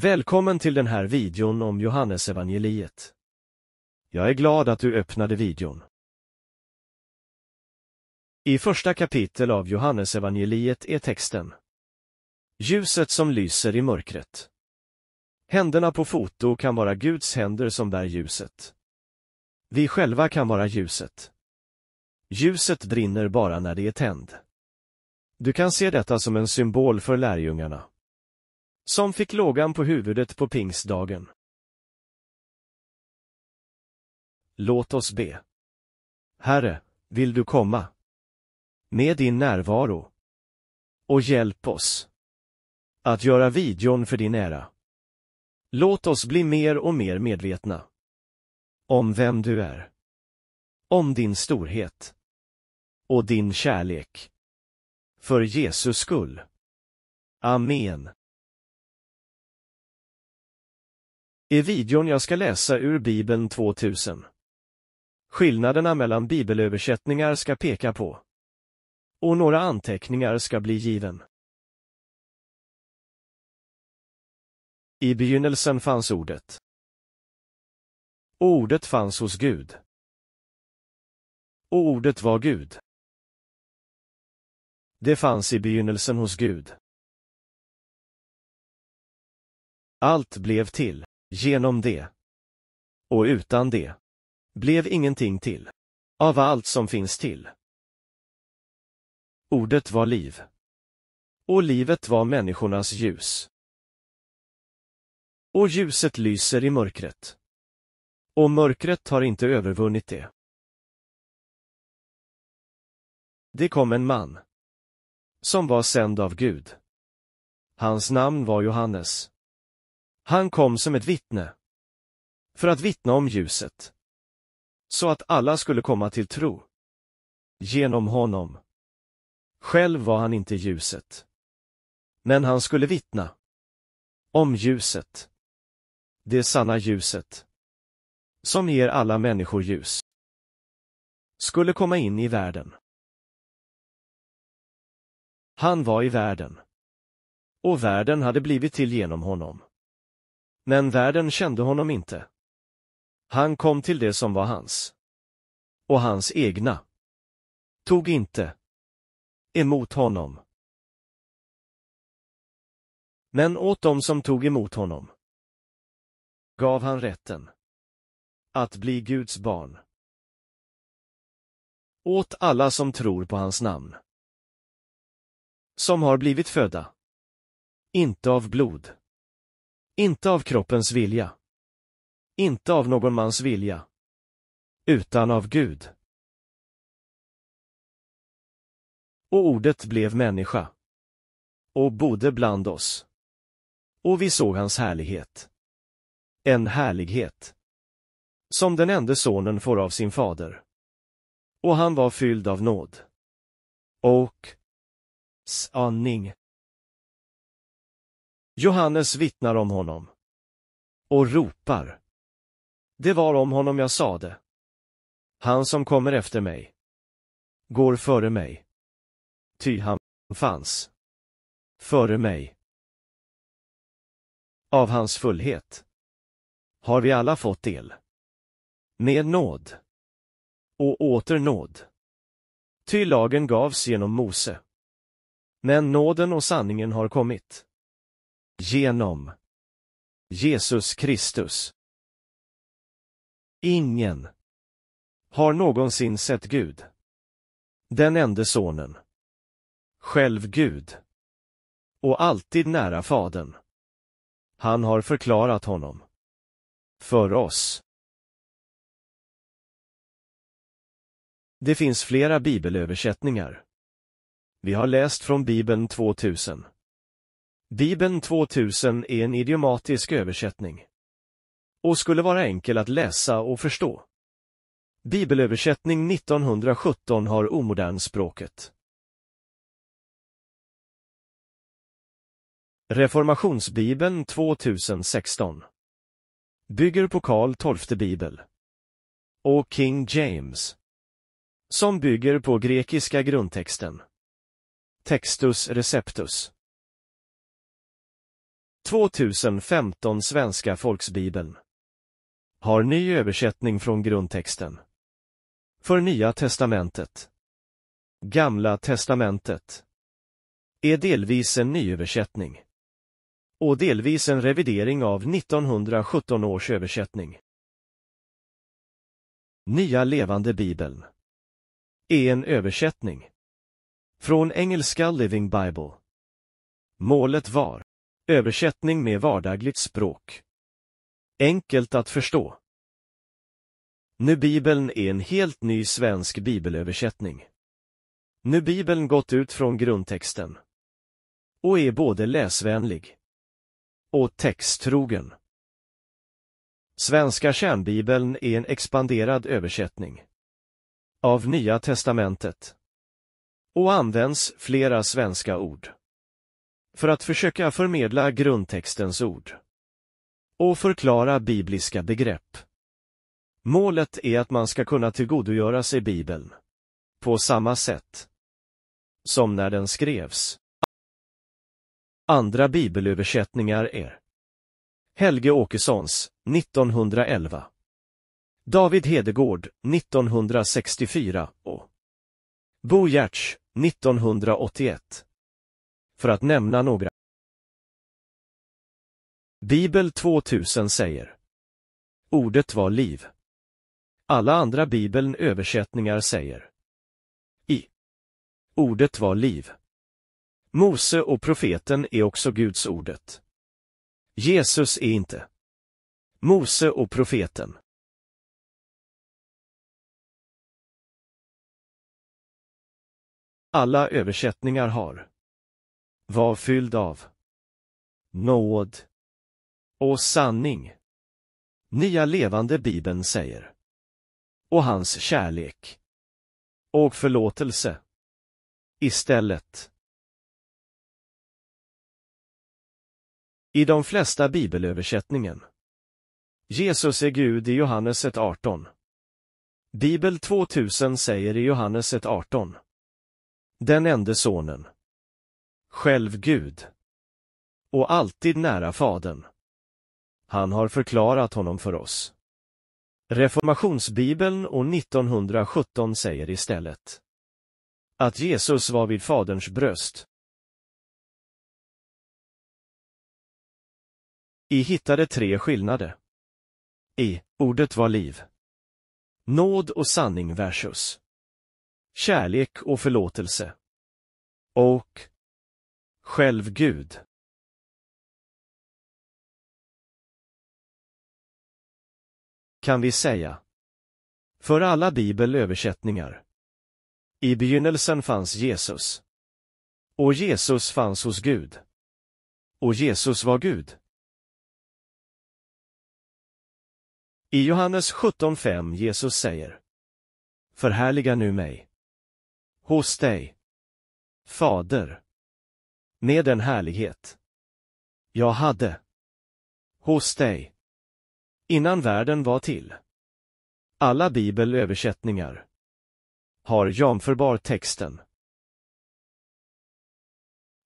Välkommen till den här videon om Johannesevangeliet. Jag är glad att du öppnade videon. I första kapitel av Johannesevangeliet är texten Ljuset som lyser i mörkret. Händerna på foto kan vara Guds händer som bär ljuset. Vi själva kan vara ljuset. Ljuset brinner bara när det är tänd. Du kan se detta som en symbol för lärjungarna. Som fick lågan på huvudet på pingsdagen. Låt oss be. Herre, vill du komma? Med din närvaro. Och hjälp oss. Att göra videon för din ära. Låt oss bli mer och mer medvetna. Om vem du är. Om din storhet. Och din kärlek. För Jesus skull. Amen. I videon jag ska läsa ur Bibeln 2000. Skillnaderna mellan bibelöversättningar ska peka på. Och några anteckningar ska bli given. I begynnelsen fanns ordet. Och ordet fanns hos Gud. Och ordet var Gud. Det fanns i begynnelsen hos Gud. Allt blev till. Genom det. Och utan det. Blev ingenting till. Av allt som finns till. Ordet var liv. Och livet var människornas ljus. Och ljuset lyser i mörkret. Och mörkret har inte övervunnit det. Det kom en man. Som var sänd av Gud. Hans namn var Johannes. Han kom som ett vittne. För att vittna om ljuset. Så att alla skulle komma till tro. Genom honom. Själv var han inte ljuset. Men han skulle vittna. Om ljuset. Det sanna ljuset. Som ger alla människor ljus. Skulle komma in i världen. Han var i världen. Och världen hade blivit till genom honom. Men världen kände honom inte. Han kom till det som var hans. Och hans egna. Tog inte emot honom. Men åt dem som tog emot honom gav han rätten att bli Guds barn. Åt alla som tror på hans namn. Som har blivit födda. Inte av blod. Inte av kroppens vilja. Inte av någon mans vilja. Utan av Gud. Och ordet blev människa. Och bodde bland oss. Och vi såg hans härlighet. En härlighet. Som den enda sonen får av sin fader. Och han var fylld av nåd. Och sanning. Johannes vittnar om honom och ropar. Det var om honom jag sade. Han som kommer efter mig går före mig. Ty han fanns före mig. Av hans fullhet har vi alla fått del. Med nåd och åter nåd. Ty lagen gavs genom Mose. Men nåden och sanningen har kommit Genom Jesus Kristus. Ingen har någonsin sett Gud. Den enda sonen. Själv Gud. Och alltid nära Fadern. Han har förklarat honom. För oss. Det finns flera bibelöversättningar. Vi har läst från Bibeln 2000. Bibeln 2000 är en idiomatisk översättning och skulle vara enkel att läsa och förstå. Bibelöversättning 1917 har omodern språket. Reformationsbibeln 2016 bygger på Karl XII bibel och King James som bygger på grekiska grundtexten. Textus receptus 2015 Svenska folksbibeln. Har ny översättning från grundtexten. För Nya testamentet. Gamla testamentet. Är delvis en nyöversättning. Och delvis en revidering av 1917 års översättning. Nya levande bibeln. Är en översättning. Från engelska Living Bible. Målet var Översättning med vardagligt språk. Enkelt att förstå. Nu Bibeln är en helt ny svensk bibelöversättning. Nu Bibeln gått ut från grundtexten. Och är både läsvänlig och texttrogen. Svenska kärnbibeln är en expanderad översättning av Nya testamentet och används flera svenska ord för att försöka förmedla grundtextens ord och förklara bibliska begrepp. Målet är att man ska kunna tillgodogöra sig Bibeln på samma sätt som när den skrevs. Andra bibelöversättningar är Helge Åkessons, 1911 David Hedegård, 1964 och Bo Giertz, 1981 för att nämna några. Bibel 2000 säger Ordet var liv. Alla andra bibeln översättningar säger I. Ordet var liv. Mose och profeten är också Guds ordet. Jesus är inte. Mose och profeten. Alla översättningar har var fylld av nåd och sanning. Nya levande bibeln säger. Och hans kärlek och förlåtelse istället. I de flesta bibelöversättningen. Jesus är Gud i Johannes 1.18. Bibel 2000 säger i Johannes 1.18. Den enda sonen själv Gud. Och alltid nära Fadern. Han har förklarat honom för oss. Reformationsbibeln och 1917 säger istället att Jesus var vid Faderns bröst. I hittade tre skillnader. I ordet var liv. Nåd och sanning versus. Kärlek och förlåtelse. Och själv Gud. kan vi säga. För alla bibelöversättningar. I begynnelsen fanns Jesus. Och Jesus fanns hos Gud. Och Jesus var Gud. I Johannes 17.5 Jesus säger Förhärliga nu mig. Hos dig. Fader. Med en härlighet. Jag hade. Hos dig. Innan världen var till. Alla bibelöversättningar har jämförbar texten.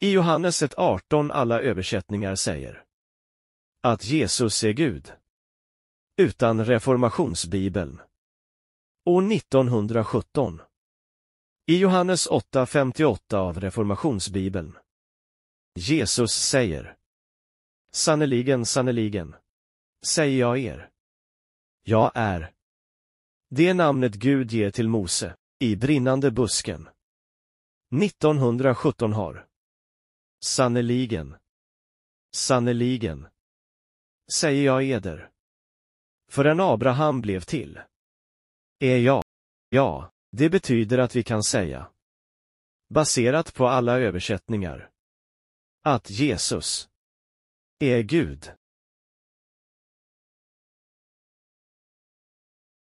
I Johannes 1.18 alla översättningar säger att Jesus är Gud. Utan reformationsbibeln. År 1917. I Johannes 8.58 av reformationsbibeln. Jesus säger. Sannerligen, sannerligen, säger jag er. Jag är. Det namnet Gud ger till Mose, i brinnande busken. 1917 har. Sannerligen. Sannerligen. Säger jag eder. Förrän Abraham blev till. Är jag. Ja, det betyder att vi kan säga. Baserat på alla översättningar. Att Jesus är Gud.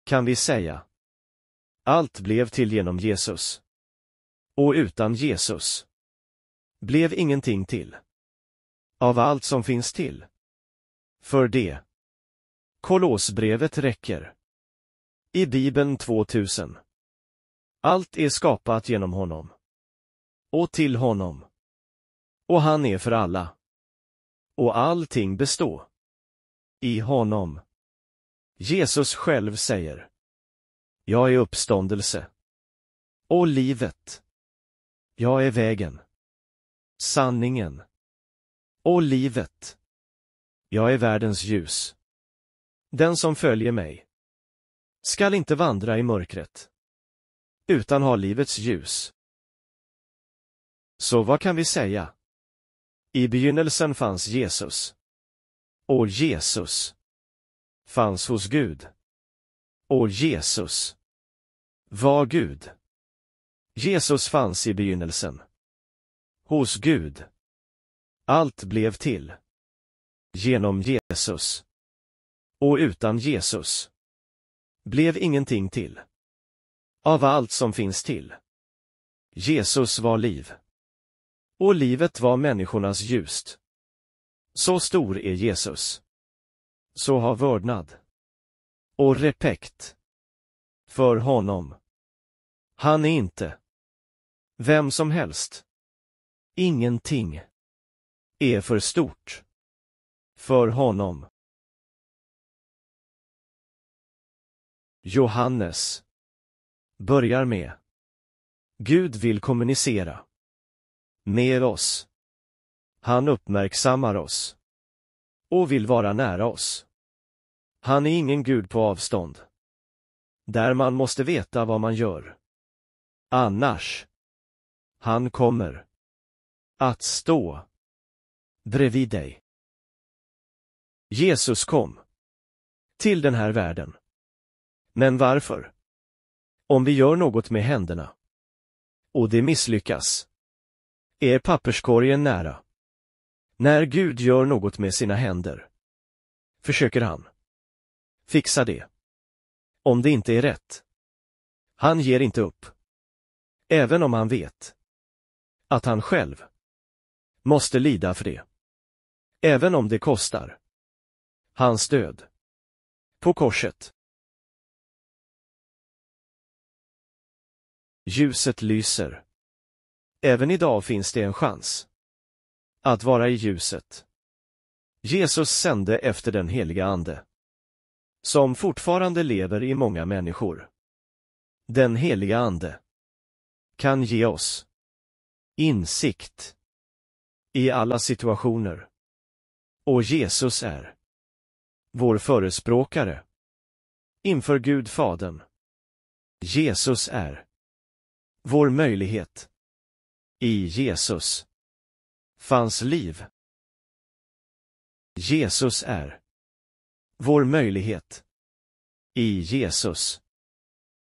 Kan vi säga. Allt blev till genom Jesus. Och utan Jesus blev ingenting till. Av allt som finns till. För det. Kolosbrevet räcker. I Bibeln 2000. Allt är skapat genom honom. Och till honom och han är för alla. Och allting bestå i honom. Jesus själv säger Jag är uppståndelse och livet. Jag är vägen, sanningen och livet. Jag är världens ljus. Den som följer mig skall inte vandra i mörkret, utan ha livets ljus. Så vad kan vi säga? I begynnelsen fanns Jesus. Och Jesus fanns hos Gud. Och Jesus var Gud. Jesus fanns i begynnelsen. Hos Gud. Allt blev till. Genom Jesus. Och utan Jesus blev ingenting till. Av allt som finns till. Jesus var liv. Och livet var människornas ljust. Så stor är Jesus. Så ha vördnad. Och respekt. För honom. Han är inte. Vem som helst. Ingenting. Är för stort. För honom. Johannes. Börjar med. Gud vill kommunicera med oss. Han uppmärksammar oss och vill vara nära oss. Han är ingen gud på avstånd. Där man måste veta vad man gör. Annars. Han kommer. Att stå. Bredvid dig. Jesus kom. Till den här världen. Men varför? Om vi gör något med händerna. Och det misslyckas är papperskorgen nära. När Gud gör något med sina händer försöker han fixa det. Om det inte är rätt. Han ger inte upp. Även om han vet att han själv måste lida för det. Även om det kostar hans död på korset. Ljuset lyser Även idag finns det en chans. Att vara i ljuset. Jesus sände efter den heliga Ande. Som fortfarande lever i många människor. Den heliga Ande kan ge oss insikt i alla situationer. Och Jesus är vår förespråkare inför Gud Fadern. Jesus är vår möjlighet i Jesus fanns liv. Jesus är vår möjlighet. I Jesus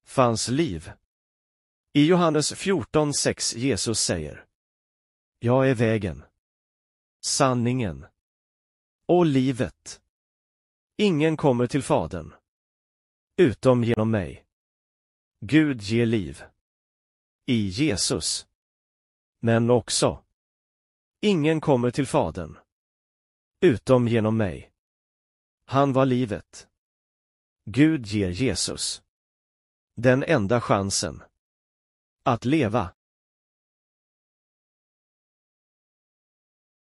fanns liv. I Johannes 14.6 Jesus säger Jag är vägen, sanningen och livet. Ingen kommer till Fadern utom genom mig. Gud ger liv. I Jesus men också. Ingen kommer till Fadern. Utom genom mig. Han var livet. Gud ger Jesus. Den enda chansen. Att leva.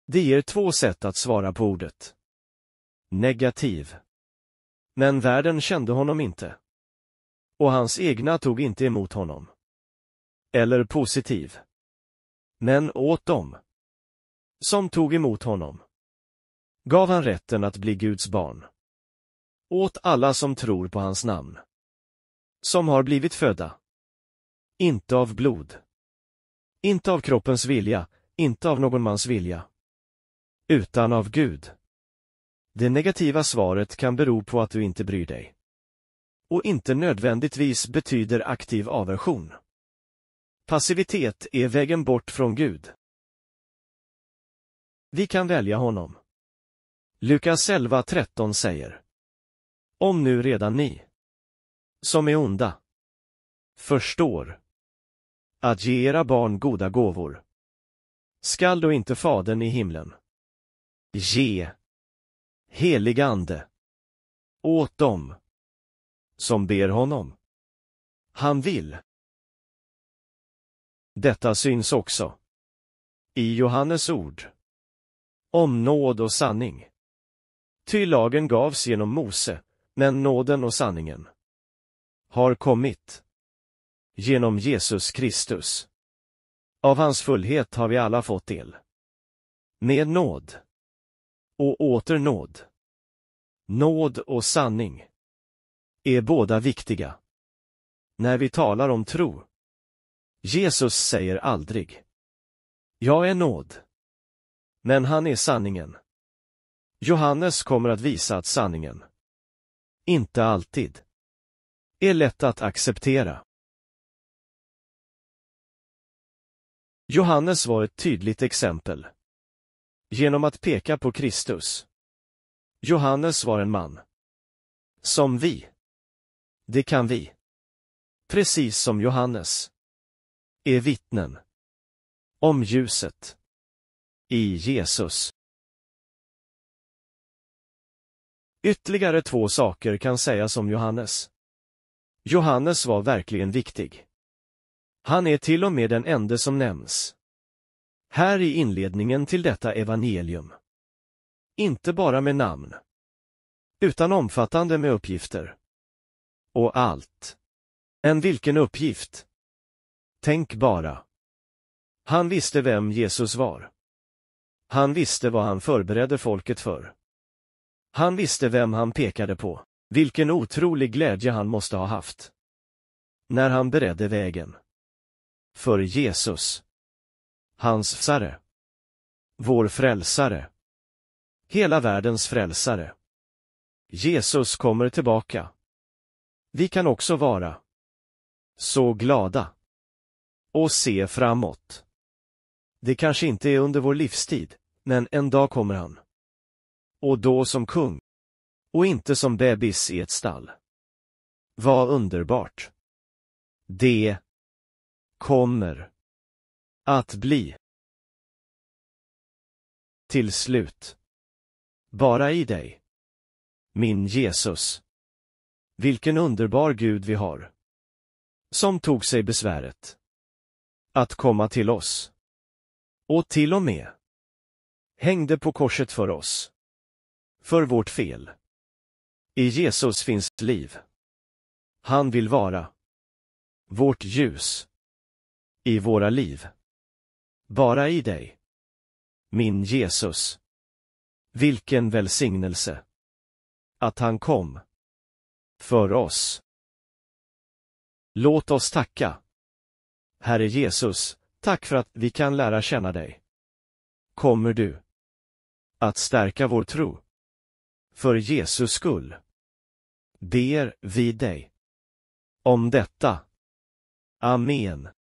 Det ger två sätt att svara på ordet. Negativ. Men världen kände honom inte. Och hans egna tog inte emot honom. Eller positiv men åt dem som tog emot honom gav han rätten att bli Guds barn. Åt alla som tror på hans namn. Som har blivit födda. Inte av blod. Inte av kroppens vilja, inte av någon mans vilja. Utan av Gud. Det negativa svaret kan bero på att du inte bryr dig. Och inte nödvändigtvis betyder aktiv aversion. Passivitet är vägen bort från Gud. Vi kan välja honom. Lukas 11.13 säger Om nu redan ni, som är onda, förstår att ge era barn goda gåvor, skall då inte Fadern i himlen ge helig ande åt dem som ber honom. Han vill detta syns också i Johannes ord om nåd och sanning. Ty lagen gavs genom Mose, men nåden och sanningen har kommit genom Jesus Kristus. Av hans fullhet har vi alla fått del. Med nåd och åter nåd. Nåd och sanning är båda viktiga. När vi talar om tro Jesus säger aldrig Jag är nåd. Men han är sanningen. Johannes kommer att visa att sanningen inte alltid är lätt att acceptera. Johannes var ett tydligt exempel. Genom att peka på Kristus. Johannes var en man. Som vi. Det kan vi. Precis som Johannes är vittnen om ljuset i Jesus. Ytterligare två saker kan sägas om Johannes. Johannes var verkligen viktig. Han är till och med den ende som nämns. Här i inledningen till detta evangelium. Inte bara med namn, utan omfattande med uppgifter. Och allt. Än vilken uppgift! Tänk bara. Han visste vem Jesus var. Han visste vad han förberedde folket för. Han visste vem han pekade på, vilken otrolig glädje han måste ha haft. När han beredde vägen. För Jesus. Hans fsare. Vår frälsare. Hela världens frälsare. Jesus kommer tillbaka. Vi kan också vara så glada. Och se framåt. Det kanske inte är under vår livstid, men en dag kommer han. Och då som kung. Och inte som bebis i ett stall. Vad underbart. Det kommer att bli. Till slut. Bara i dig. Min Jesus. Vilken underbar Gud vi har. Som tog sig besväret att komma till oss. Och till och med hängde på korset för oss. För vårt fel. I Jesus finns liv. Han vill vara vårt ljus i våra liv. Bara i dig. Min Jesus. Vilken välsignelse. Att han kom. För oss. Låt oss tacka. Herre Jesus, tack för att vi kan lära känna dig. Kommer du att stärka vår tro? För Jesus skull ber vi dig om detta. Amen.